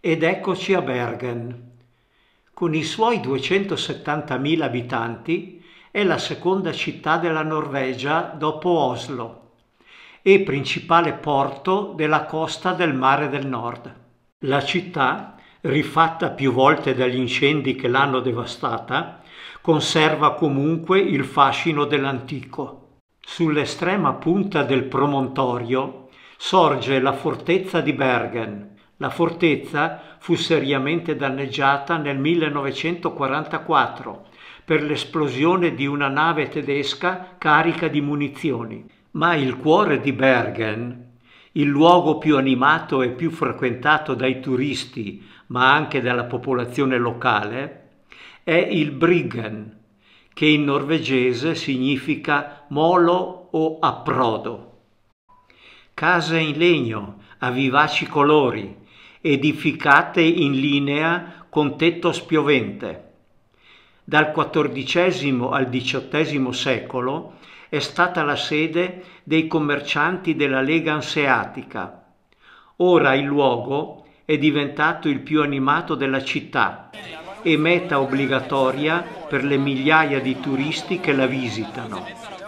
ed eccoci a Bergen. Con i suoi 270.000 abitanti è la seconda città della Norvegia dopo Oslo e principale porto della costa del Mare del Nord. La città, rifatta più volte dagli incendi che l'hanno devastata, conserva comunque il fascino dell'antico. Sull'estrema punta del promontorio sorge la fortezza di Bergen, la fortezza fu seriamente danneggiata nel 1944 per l'esplosione di una nave tedesca carica di munizioni. Ma il cuore di Bergen, il luogo più animato e più frequentato dai turisti, ma anche dalla popolazione locale, è il Briggen, che in norvegese significa molo o approdo. Case in legno, a vivaci colori, edificate in linea con tetto spiovente. Dal XIV al XVIII secolo è stata la sede dei commercianti della Lega Anseatica. Ora il luogo è diventato il più animato della città e meta obbligatoria per le migliaia di turisti che la visitano.